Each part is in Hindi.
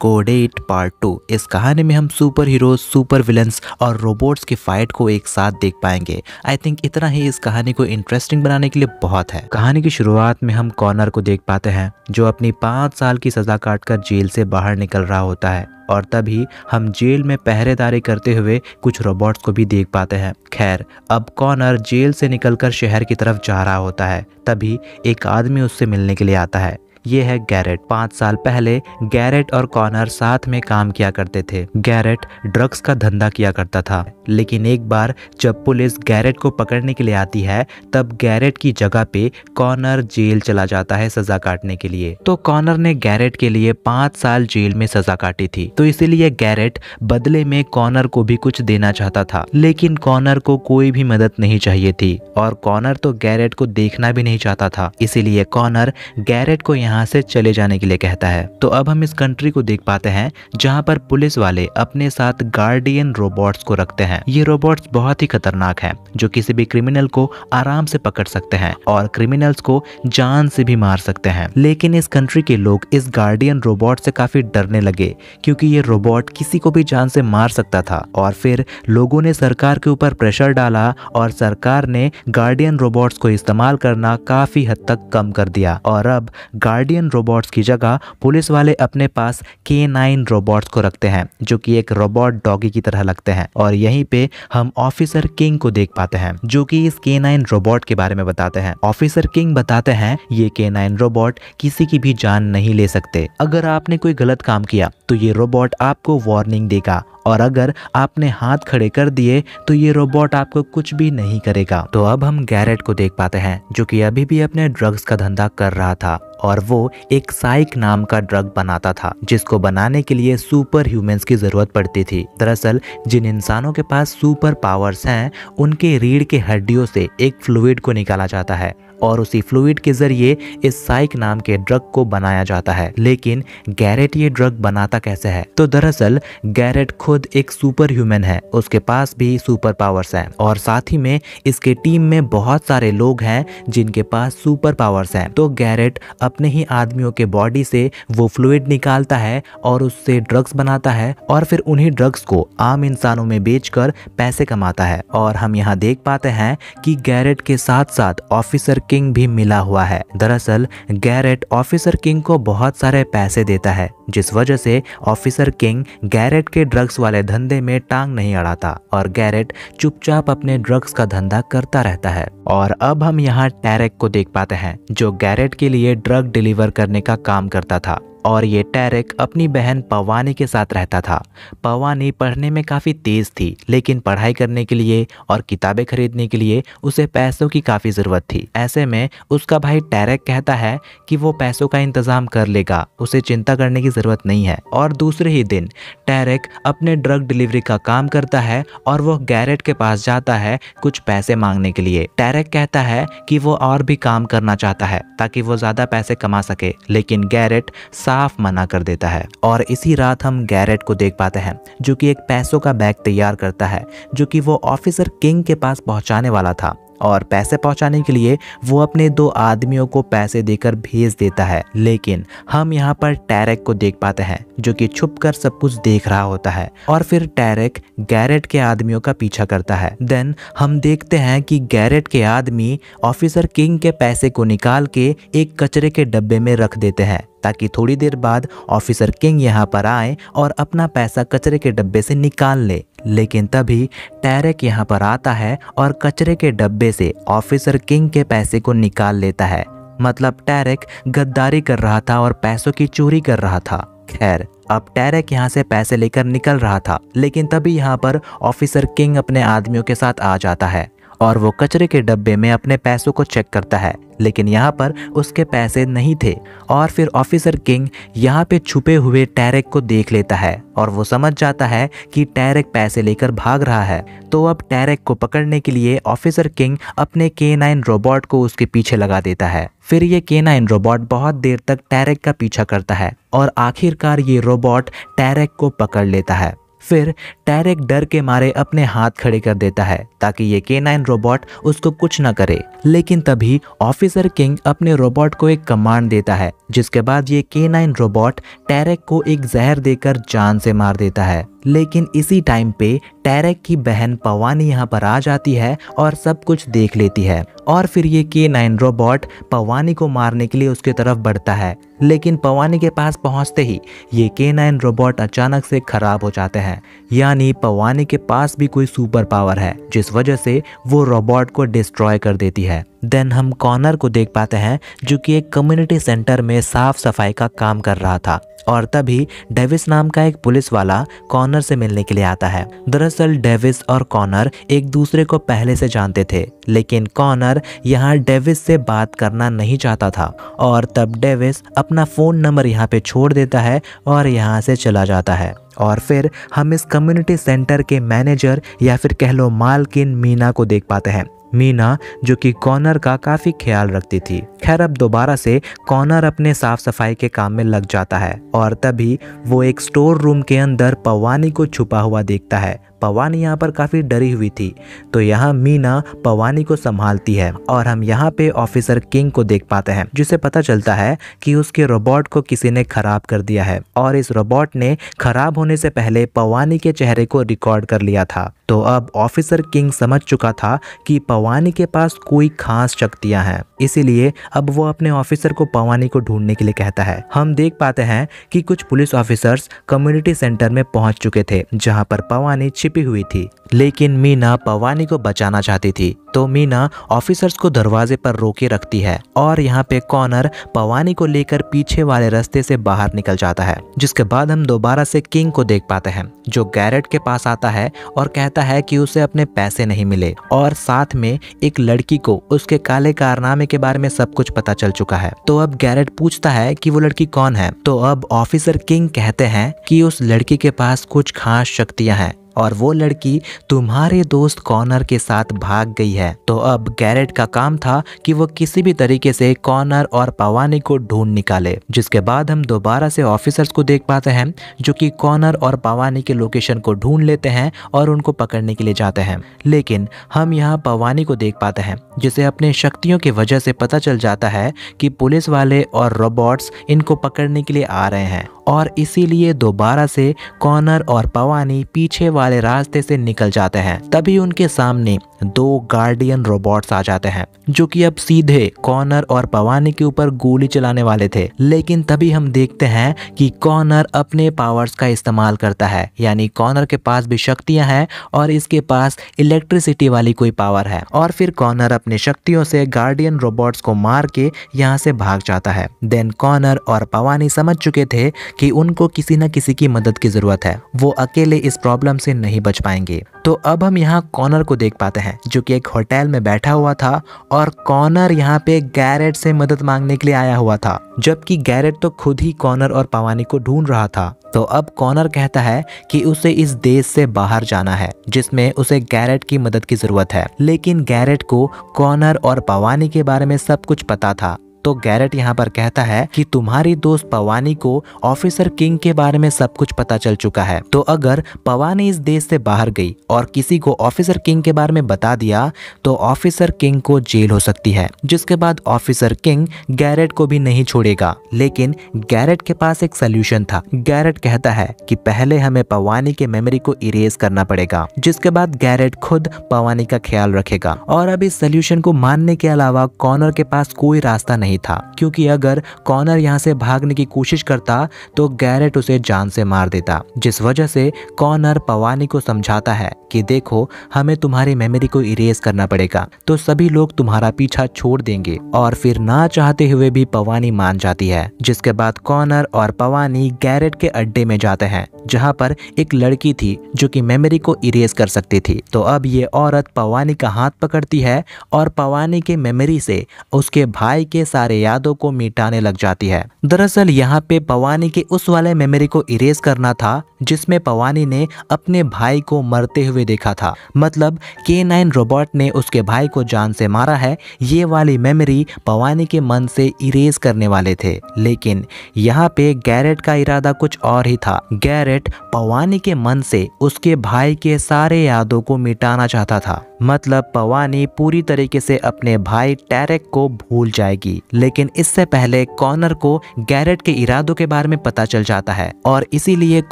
कोडेट पार्ट टू इस कहानी में हम सुपर हीरो सुपर विलन्स और रोबोट्स की फाइट को एक साथ देख पाएंगे आई थिंक इतना ही इस कहानी को इंटरेस्टिंग बनाने के लिए बहुत है कहानी की शुरुआत में हम कॉर्नर को देख पाते हैं जो अपनी पाँच साल की सजा काटकर जेल से बाहर निकल रहा होता है और तभी हम जेल में पहरेदारी करते हुए कुछ रोबोट्स को भी देख पाते हैं खैर अब कॉनर जेल से निकलकर शहर की तरफ जा रहा होता है तभी एक आदमी उससे मिलने के लिए आता है ये है गैरेट पांच साल पहले गैरेट और कॉनर साथ में काम किया करते थे गैरेट ड्रग्स का धंधा किया करता था लेकिन एक बार जब पुलिस गैरेट को पकड़ने के लिए आती है तब गैरेट की जगह पे कॉनर जेल चला जाता है सजा काटने के लिए तो कॉनर ने गैरेट के लिए पाँच साल जेल में सजा काटी थी तो इसीलिए गैरेट बदले में कॉनर को भी कुछ देना चाहता था लेकिन कॉनर को कोई भी मदद नहीं चाहिए थी और कॉनर तो गैरेट को देखना भी नहीं चाहता था इसीलिए कॉनर गैरेट को यहाँ यहाँ से चले जाने के लिए कहता है तो अब हम इस कंट्री को देख पाते हैं जहाँ पर पुलिस वाले अपने साथ गार्डियन रोबोट्स को रखते हैं ये रोबोट्स बहुत ही खतरनाक हैं, जो किसी भी क्रिमिनल को आराम से पकड़ सकते हैं और क्रिमिनल्स को जान से भी मार सकते हैं लेकिन इस कंट्री के लोग इस गार्डियन रोबोट से काफी डरने लगे क्यूँकी ये रोबोट किसी को भी जान से मार सकता था और फिर लोगों ने सरकार के ऊपर प्रेशर डाला और सरकार ने गार्डियन रोबोट्स को इस्तेमाल करना काफी हद तक कम कर दिया और अब गार्ड गार्डियन रोबोट्स की जगह पुलिस वाले अपने पास के नाइन रोबोट्स को रखते हैं जो कि एक रोबोट डॉगी की तरह लगते हैं और यहीं पे हम ऑफिसर किंग को देख पाते हैं जो कि इस के नाइन रोबोट के बारे में बताते हैं ऑफिसर किंग बताते हैं ये के नाइन रोबोट किसी की भी जान नहीं ले सकते अगर आपने कोई गलत काम किया तो ये रोबोट आपको वार्निंग देगा और अगर आपने हाथ खड़े कर दिए तो ये रोबोट आपको कुछ भी नहीं करेगा तो अब हम गैरेट को देख पाते हैं जो कि अभी भी अपने ड्रग्स का धंधा कर रहा था और वो एक साइक नाम का ड्रग बनाता था जिसको बनाने के लिए सुपर ह्यूमंस की जरूरत पड़ती थी दरअसल जिन इंसानों के पास सुपर पावर्स हैं उनके रीढ़ के हड्डियों से एक फ्लूड को निकाला जाता है और उसी फ्लूड के जरिए इस साइक नाम के ड्रग को बनाया जाता है लेकिन गैरेट ये ड्रग बनाता कैसे है तो दरअसल गैरेट खुद एक सुपर ह्यूमन है उसके पास भी सुपर पावर्स हैं और साथ ही में इसके टीम में बहुत सारे लोग हैं जिनके पास सुपर पावर्स हैं तो गैरेट अपने ही आदमियों के बॉडी से वो फ्लूड निकालता है और उससे ड्रग्स बनाता है और फिर उन्हीं ड्रग्स को आम इंसानों में बेचकर पैसे कमाता है और हम यहाँ देख पाते हैं कि गैरेट के साथ साथ ऑफिसर किंग भी मिला हुआ है दरअसल गैरेट ऑफिसर किंग को बहुत सारे पैसे देता है जिस वजह से ऑफिसर किंग गैरेट के ड्रग्स वाले धंधे में टांग नहीं अड़ाता और गैरेट चुपचाप अपने ड्रग्स का धंधा करता रहता है और अब हम यहाँ टैरेक को देख पाते हैं जो गैरेट के लिए ड्रग डिलीवर करने का काम करता था और ये टैरिक अपनी बहन पवानी के साथ रहता था पवानी पढ़ने में काफ़ी तेज़ थी लेकिन पढ़ाई करने के लिए और किताबें खरीदने के लिए उसे पैसों की काफ़ी ज़रूरत थी ऐसे में उसका भाई टैरिक कहता है कि वो पैसों का इंतज़ाम कर लेगा उसे चिंता करने की ज़रूरत नहीं है और दूसरे ही दिन टैरिक अपने ड्रग डिलीवरी का काम करता है और वो गैरेट के पास जाता है कुछ पैसे मांगने के लिए टैरिक कहता है कि वो और भी काम करना चाहता है ताकि वो ज़्यादा पैसे कमा सके लेकिन गैरेट सा साफ मना कर देता है और इसी रात हम गैरेट को देख पाते हैं जो कि एक पैसों का बैग तैयार करता है जो कि वो ऑफिसर किंग के पास पहुंचाने वाला था और पैसे पहुंचाने के लिए वो अपने दो आदमियों को पैसे देकर भेज देता है लेकिन हम यहाँ पर टैरक को देख पाते हैं जो कि छुप कर सब कुछ देख रहा होता है और फिर टैरक गैरेट के आदमियों का पीछा करता है देन हम देखते हैं कि गैरेट के आदमी ऑफिसर किंग के पैसे को निकाल के एक कचरे के डब्बे में रख देते हैं ताकि थोड़ी देर बाद ऑफिसर किंग यहाँ पर आए और अपना पैसा कचरे के डब्बे से निकाल ले लेकिन तभी टैरक यहाँ पर आता है और कचरे के डब्बे से ऑफिसर किंग के पैसे को निकाल लेता है मतलब टैरक गद्दारी कर रहा था और पैसों की चोरी कर रहा था खैर अब टैरक यहाँ से पैसे लेकर निकल रहा था लेकिन तभी यहाँ पर ऑफिसर किंग अपने आदमियों के साथ आ जाता है और वो कचरे के डब्बे में अपने पैसों को चेक करता है लेकिन यहाँ पर उसके पैसे नहीं थे और फिर ऑफिसर किंग यहाँ पे छुपे हुए टैरेक को देख लेता है और वो समझ जाता है कि टैरेक पैसे लेकर भाग रहा है तो अब टैरेक को पकड़ने के लिए ऑफिसर किंग अपने के नाइन रोबोट को उसके पीछे लगा देता है फिर ये के नाइन रोबोट बहुत देर तक टैरेक का पीछा करता है और आखिरकार ये रोबोट टैरेक को पकड़ लेता है फिर टैरेक डर के मारे अपने हाथ खड़े कर देता है ताकि ये नाइन रोबोट उसको कुछ ना करे लेकिन तभी ऑफिसर किंग अपने रोबोट को एक कमांड देता है जिसके बाद ये नाइन रोबोट टैरेक को एक जहर देकर जान से मार देता है लेकिन इसी टाइम पे टैरक की बहन पवानी यहाँ पर आ जाती है और सब कुछ देख लेती है और फिर ये के नाइन रोबोट पवानी को मारने के लिए उसके तरफ बढ़ता है लेकिन पवानी के पास पहुंचते ही ये के नाइन रोबोट अचानक से खराब हो जाते हैं यानी पवानी के पास भी कोई सुपर पावर है जिस वजह से वो रोबोट को डिस्ट्रॉय कर देती है देन हम कॉर्नर को देख पाते हैं जो कि एक कम्युनिटी सेंटर में साफ सफाई का काम कर रहा था और तभी डेविस नाम का एक पुलिस वाला कॉर्नर से मिलने के लिए आता है दरअसल डेविस और कॉर्नर एक दूसरे को पहले से जानते थे लेकिन कॉर्नर यहाँ डेविस से बात करना नहीं चाहता था और तब डेविस अपना फ़ोन नंबर यहाँ पे छोड़ देता है और यहाँ से चला जाता है और फिर हम इस कम्युनिटी सेंटर के मैनेजर या फिर कह लो मालकिन मीना को देख पाते हैं मीना जो कि कॉनर का काफ़ी ख्याल रखती थी खैर अब दोबारा से कॉनर अपने साफ सफाई के काम में लग जाता है और तभी वो एक स्टोर रूम के अंदर पवानी को छुपा हुआ देखता है पवानी यहाँ पर काफ़ी डरी हुई थी तो यहाँ मीना पवानी को संभालती है और हम यहाँ पे ऑफिसर किंग को देख पाते हैं जिसे पता चलता है कि उसके रोबोट को किसी ने खराब कर दिया है और इस रोबोट ने खराब होने से पहले पवानी के चेहरे को रिकॉर्ड कर लिया था तो अब ऑफिसर किंग समझ चुका था कि पवानी के पास कोई खास शक्तियां हैं इसीलिए अब वो अपने ऑफिसर को पवानी को ढूंढने के लिए कहता है हम देख पाते हैं कि कुछ पुलिस ऑफिसर्स कम्युनिटी सेंटर में पहुंच चुके थे जहां पर पवानी छिपी हुई थी लेकिन मीना पवानी को बचाना चाहती थी तो मीना ऑफिसर्स को दरवाजे पर रोके रखती है और यहाँ पे कॉनर पवानी को लेकर पीछे वाले रास्ते से बाहर निकल जाता है जिसके बाद हम दोबारा से किंग को देख पाते हैं जो गैरेट के पास आता है और कहता कहता है कि उसे अपने पैसे नहीं मिले और साथ में एक लड़की को उसके काले कारनामे के बारे में सब कुछ पता चल चुका है तो अब गैरेट पूछता है कि वो लड़की कौन है तो अब ऑफिसर किंग कहते हैं कि उस लड़की के पास कुछ खास शक्तियां हैं और वो लड़की तुम्हारे दोस्त कॉर्नर के साथ भाग गई है तो अब गैरेट का काम था कि वो किसी भी तरीके से कॉर्नर और पवानी को ढूंढ निकाले जिसके बाद हम दोबारा से ऑफिसर्स को देख पाते हैं जो कि कॉर्नर और पवानी के लोकेशन को ढूंढ लेते हैं और उनको पकड़ने के लिए जाते हैं लेकिन हम यहाँ पवानी को देख पाते हैं जिसे अपने शक्तियों की वजह से पता चल जाता है कि पुलिस वाले और रोबोट्स इनको पकड़ने के लिए आ रहे हैं और इसीलिए दोबारा से कॉनर और पवानी पीछे वाले रास्ते से निकल जाते हैं तभी उनके सामने दो गार्डियन रोबोट्स आ जाते हैं जो कि अब सीधे कॉनर और पवानी के ऊपर गोली चलाने वाले थे लेकिन तभी हम देखते हैं कि कॉनर अपने पावर्स का इस्तेमाल करता है यानी कॉनर के पास भी शक्तियां हैं और इसके पास इलेक्ट्रिसिटी वाली कोई पावर है और फिर कॉनर अपनी शक्तियों से गार्डियन रोबोट्स को मार के यहाँ से भाग जाता है देन कॉनर और पवानी समझ चुके थे कि उनको किसी न किसी की मदद की जरूरत है वो अकेले इस प्रॉब्लम से नहीं बच पाएंगे तो अब हम यहाँ कॉर्नर को देख पाते हैं जो कि एक होटल में बैठा हुआ था और कॉर्नर यहाँ पे गैरेट से मदद मांगने के लिए आया हुआ था जबकि गैरेट तो खुद ही कॉर्नर और पवानी को ढूंढ रहा था तो अब कॉनर कहता है कि उसे इस देश से बाहर जाना है जिसमें उसे गैरेट की मदद की जरूरत है लेकिन गैरेट को कॉनर और पवानी के बारे में सब कुछ पता था तो गैरेट यहाँ पर कहता है कि तुम्हारी दोस्त पवानी को ऑफिसर किंग के बारे में सब कुछ पता चल चुका है तो अगर पवानी इस देश से बाहर गई और किसी को ऑफिसर किंग के बारे में बता दिया तो ऑफिसर किंग को जेल हो सकती है जिसके बाद ऑफिसर किंग गैरेट को भी नहीं छोड़ेगा लेकिन गैरेट के पास एक सोल्यूशन था गैरेट कहता है की पहले हमें पवानी के मेमोरी को इरेज करना पड़ेगा जिसके बाद गैरेट खुद पवानी का ख्याल रखेगा और अब इस सोल्यूशन को मानने के अलावा कॉर्नर के पास कोई रास्ता नहीं नहीं था क्योंकि अगर कॉनर यहाँ से भागने की कोशिश करता तो गैरेट उसे जान से मार देता जिस वजह से कॉनर पवानी को समझाता है कि देखो हमें तुम्हारी मेमोरी को इरेज करना पड़ेगा तो सभी लोग तुम्हारा पीछा छोड़ देंगे और फिर ना चाहते हुए भी पवानी मान जाती है जिसके बाद कॉनर और पवानी गैरेट के अड्डे में जाते हैं जहाँ पर एक लड़की थी जो कि मेमोरी को इरेज कर सकती थी तो अब ये औरत पवानी का हाथ पकड़ती है और पवानी के मेमोरी से उसके भाई के सारे यादों को मिटाने लग जाती है दरअसल यहाँ पे पवानी के उस वाले मेमोरी को इरेज करना था जिसमें पवानी ने अपने भाई को मरते हुए देखा था मतलब के नाइन रोबोट ने उसके भाई को जान से मारा है ये वाली मेमोरी पवानी के मन से इरेज करने वाले थे लेकिन यहाँ पे गैरेट का इरादा कुछ और ही था गैरेट पवानी के मन से उसके भाई के सारे यादों को मिटाना चाहता था मतलब पवानी पूरी तरीके से अपने भाई टैरेक को भूल जाएगी लेकिन इससे पहले कॉनर को गैरेट के इरादों के बारे में पता चल जाता है और इसीलिए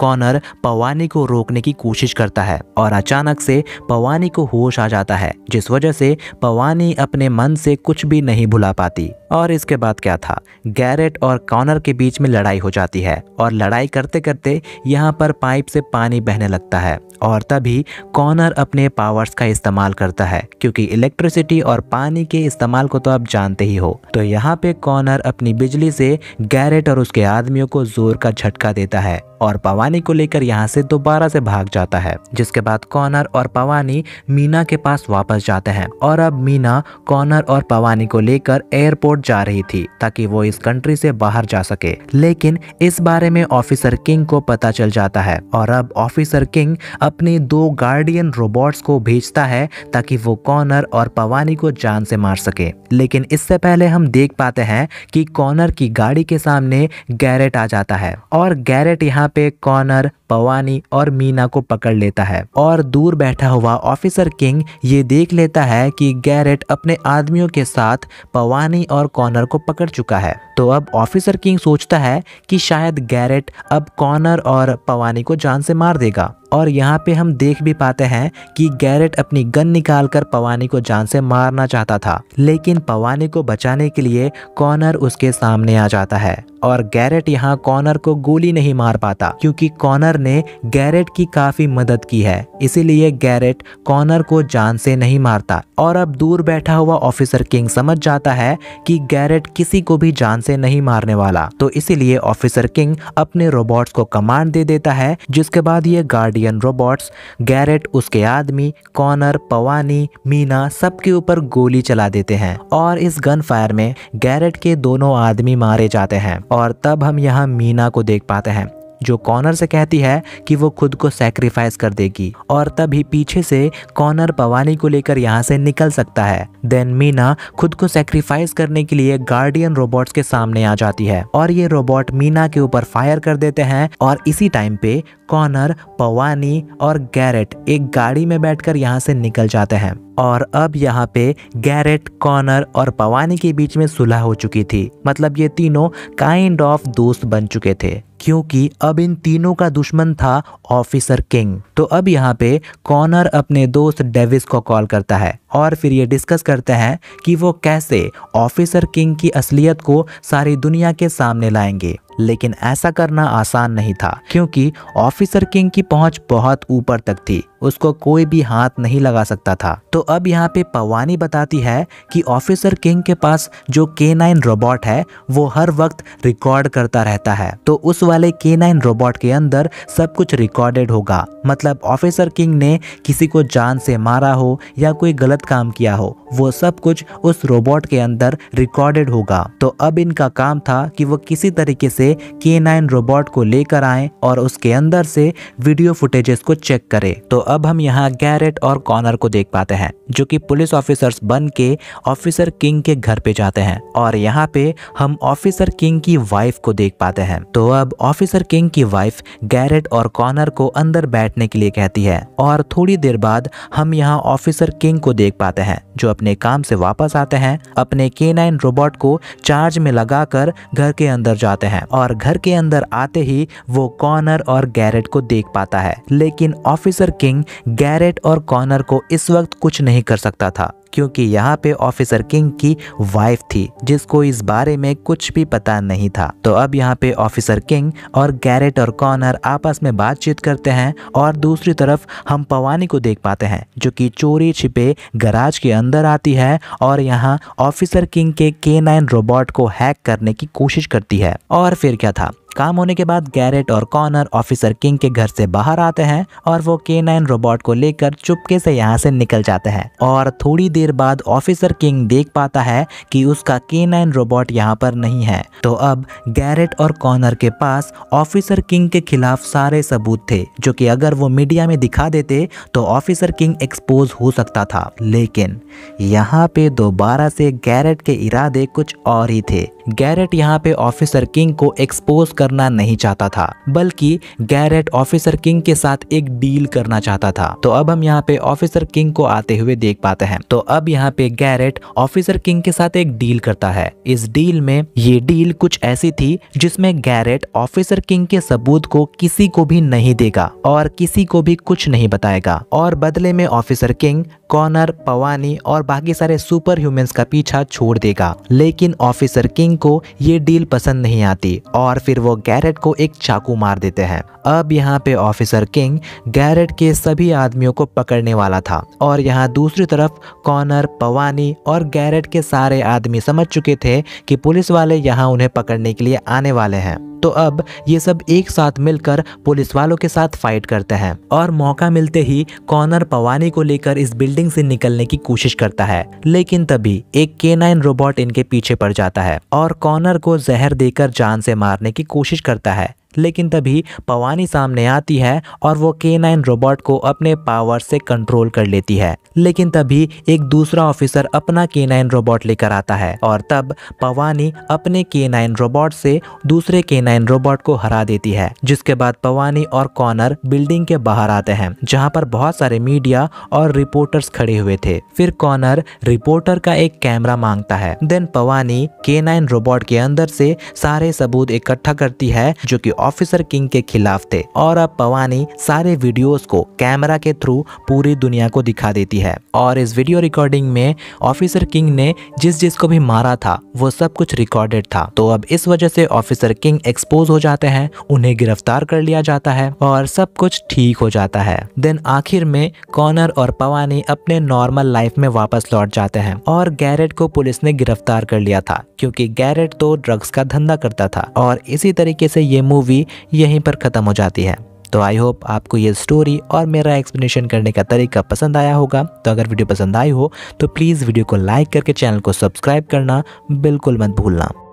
कॉनर पवानी को रोकने की कोशिश करता है और अचानक अचानक से पवानी को होश आ जाता है जिस वजह से पवानी अपने मन से कुछ भी नहीं भुला पाती और इसके बाद क्या था गैरेट और कॉनर के बीच में लड़ाई हो जाती है और लड़ाई करते करते यहाँ पर पाइप से पानी बहने लगता है और तभी कॉनर अपने पावर्स का इस्तेमाल करता है क्योंकि इलेक्ट्रिसिटी और पानी के इस्तेमाल को तो आप जानते ही हो तो यहाँ पे कॉनर अपनी बिजली से गैरेट और उसके आदमियों को जोर का झटका देता है और पवानी को लेकर यहाँ से दोबारा से भाग जाता है जिसके बाद कॉर्नर कॉनर और पवानी मीना के पास वापस जाते हैं और अब मीना कॉनर और पवानी को लेकर एयरपोर्ट जा रही थी ताकि वो इस कंट्री से बाहर जा सके लेकिन इस बारे में ऑफिसर किंग को पता चल जाता है और अब ऑफिसर किंग अपने दो गार्डियन रोबोट्स को भेजता है ताकि वो कॉनर और पवानी को जान से मार सके लेकिन इससे पहले हम देख पाते हैं कि कॉनर की गाड़ी के सामने गैरेट आ जाता है और गैरेट यहाँ पे कॉनर भवानी और मीना को पकड़ लेता है और दूर बैठा हुआ ऑफिसर किंग ये देख लेता है कि गैरेट अपने आदमियों के साथ भवानी और कॉर्नर को पकड़ चुका है तो अब ऑफिसर किंग सोचता है कि शायद गैरेट अब कॉर्नर और पवानी को जान से मार देगा और यहाँ पे हम देख भी पाते हैं कि गैरेट अपनी गन निकालकर पवानी को जान से मारना चाहता था लेकिन पवानी को बचाने के लिए कॉर्नर उसके सामने आ जाता है और गैरेट यहाँ कॉर्नर को गोली नहीं मार पाता क्योंकि कॉर्नर ने गैरेट की काफी मदद की है इसीलिए गैरेट कॉर्नर को जान से नहीं मारता और अब दूर बैठा हुआ ऑफिसर किंग समझ जाता है कि गैरेट किसी को भी जान से नहीं मारने वाला तो इसीलिए ऑफिसर किंग अपने रोबोट्स को कमांड दे देता है जिसके बाद ये गार्डियन रोबोट्स गैरेट उसके आदमी कॉनर पवानी मीना सबके ऊपर गोली चला देते हैं और इस गन फायर में गैरेट के दोनों आदमी मारे जाते हैं और तब हम यहाँ मीना को देख पाते हैं जो कॉनर से कहती है कि वो खुद को सेक्रीफाइस कर देगी और तभी पीछे से कॉनर पवानी को लेकर यहाँ से निकल सकता है देन मीना खुद को सेक्रीफाइस करने के लिए गार्डियन रोबोट्स के सामने आ जाती है और ये रोबोट मीना के ऊपर फायर कर देते हैं और इसी टाइम पे कॉनर पवानी और गैरेट एक गाड़ी में बैठकर यहाँ से निकल जाते हैं और अब यहाँ पे गैरेट कॉनर और पवानी के बीच में सुलह हो चुकी थी मतलब ये तीनों काइंड ऑफ दोस्त बन चुके थे क्योंकि अब इन तीनों का दुश्मन था ऑफिसर किंग तो अब यहाँ पे कॉनर अपने दोस्त डेविस को कॉल करता है और फिर ये डिस्कस करते हैं कि वो कैसे ऑफिसर किंग की असलियत को सारी दुनिया के सामने लाएंगे लेकिन ऐसा करना आसान नहीं था क्योंकि ऑफिसर किंग की पहुंच बहुत ऊपर तक थी उसको कोई भी हाथ नहीं लगा सकता था तो अब यहाँ पे पवानी बताती है कि ऑफिसर किंग के पास जो के नाइन रोबोट है वो हर वक्त रिकॉर्ड करता रहता है तो उस वाले के नाइन रोबोट के अंदर सब कुछ रिकॉर्डेड होगा मतलब ऑफिसर किंग ने किसी को जान से मारा हो या कोई गलत काम किया हो वो सब कुछ उस रोबोट के अंदर रिकॉर्डेड होगा तो अब इनका काम था कि वो किसी तरीके से से के नाइन रोबोट को लेकर आए और उसके अंदर से वीडियो फुटेजेस को चेक करे तो अब हम यहाँ गैरेट और कॉर्नर को देख पाते हैं जो कि पुलिस ऑफिसर्स बन के ऑफिसर किंग के घर पे जाते हैं और यहाँ पे हम ऑफिसर किंग की वाइफ को देख पाते हैं तो अब ऑफिसर किंग की वाइफ गैरेट और कॉर्नर को अंदर बैठने के लिए कहती है और थोड़ी देर बाद हम यहाँ ऑफिसर किंग को देख पाते हैं जो अपने काम से वापस आते हैं अपने के रोबोट को चार्ज में लगाकर घर के अंदर जाते हैं और घर के अंदर आते ही वो कॉर्नर और गैरेट को देख पाता है लेकिन ऑफिसर किंग गैरेट और कॉर्नर को इस वक्त कुछ नहीं कर सकता था क्योंकि यहाँ पे ऑफिसर किंग की वाइफ थी जिसको इस बारे में कुछ भी पता नहीं था तो अब यहाँ पे ऑफिसर किंग और गैरेट और कॉनर आपस में बातचीत करते हैं और दूसरी तरफ हम पवानी को देख पाते हैं जो कि चोरी छिपे गराज के अंदर आती है और यहाँ ऑफिसर किंग के के रोबोट को हैक करने की कोशिश करती है और फिर क्या था काम होने के बाद गैरेट और कॉर्नर ऑफिसर किंग के घर से बाहर आते हैं और वो के नाइन रोबोट को लेकर चुपके से यहाँ से निकल जाते हैं और थोड़ी देर बाद ऑफिसर किंग देख पाता है कि उसका के नाइन रोबोट यहाँ पर नहीं है तो अब गैरेट और कॉनर के पास ऑफिसर किंग के खिलाफ सारे सबूत थे जो कि अगर वो मीडिया में दिखा देते तो ऑफिसर किंग एक्सपोज हो सकता था लेकिन यहाँ पे दोबारा से गैरेट के इरादे कुछ और ही थे गैरेट यहाँ पे ऑफिसर किंग को एक्सपोज कर करना नहीं चाहता था बल्कि गैरेट ऑफिसर किंग के साथ एक डील करना चाहता था तो अब हम यहाँ पे ऑफिसर किंग को आते हुए देख पाते हैं तो अब यहाँ पे गैरेट ऑफिसर किंग के साथ एक डील करता है इस डील में ये डील कुछ ऐसी थी जिसमें गैरेट ऑफिसर किंग के सबूत को किसी को भी नहीं देगा और किसी को भी कुछ नहीं बताएगा और बदले में ऑफिसर किंग कॉनर पवानी और बाकी सारे सुपर ह्यूमंस का पीछा छोड़ देगा लेकिन ऑफिसर किंग को ये डील पसंद नहीं आती और फिर वो गैरेट को एक चाकू मार देते हैं अब यहाँ पे ऑफिसर किंग गैरेट के सभी आदमियों को पकड़ने वाला था और यहाँ दूसरी तरफ कॉनर पवानी और गैरेट के सारे आदमी समझ चुके थे कि पुलिस वाले यहाँ उन्हें पकड़ने के लिए आने वाले हैं तो अब ये सब एक साथ मिलकर पुलिस वालों के साथ फाइट करते हैं और मौका मिलते ही कॉनर पवानी को लेकर इस बिल्डिंग से निकलने की कोशिश करता है लेकिन तभी एक के रोबोट इनके पीछे पड़ जाता है और कॉनर को जहर देकर जान से मारने की कोशिश करता है लेकिन तभी पवानी सामने आती है और वो के नाइन रोबोट को अपने पावर से कंट्रोल कर लेती है लेकिन तभी एक दूसरा ऑफिसर अपना के नाइन रोबोट लेकर आता है और तब पवानी अपने के नाइन रोबोट से दूसरे के नाइन रोबोट को हरा देती है जिसके बाद पवानी और कॉनर बिल्डिंग के बाहर आते हैं जहाँ पर बहुत सारे मीडिया और रिपोर्टर्स खड़े हुए थे फिर कॉनर रिपोर्टर का एक कैमरा मांगता है देन पवानी के नाइन रोबोट के अंदर से सारे सबूत इकट्ठा करती है जो की ऑफिसर किंग के खिलाफ थे और अब पवानी सारे वीडियोस को कैमरा के थ्रू पूरी दुनिया को दिखा देती है और इस वीडियो रिकॉर्डिंग में ऑफिसर किंग ने जिस जिस को भी मारा था वो सब कुछ रिकॉर्डेड था तो अब इस वजह से ऑफिसर किंग एक्सपोज हो जाते हैं उन्हें गिरफ्तार कर लिया जाता है और सब कुछ ठीक हो जाता है देन आखिर में कॉनर और पवानी अपने नॉर्मल लाइफ में वापस लौट जाते हैं और गैरेट को पुलिस ने गिरफ्तार कर लिया था क्योंकि गैरेट तो ड्रग्स का धंधा करता था और इसी तरीके से ये मूवी मूवी यहीं पर ख़त्म हो जाती है तो आई होप आपको ये स्टोरी और मेरा एक्सप्लेनेशन करने का तरीका पसंद आया होगा तो अगर वीडियो पसंद आई हो तो प्लीज़ वीडियो को लाइक करके चैनल को सब्सक्राइब करना बिल्कुल मत भूलना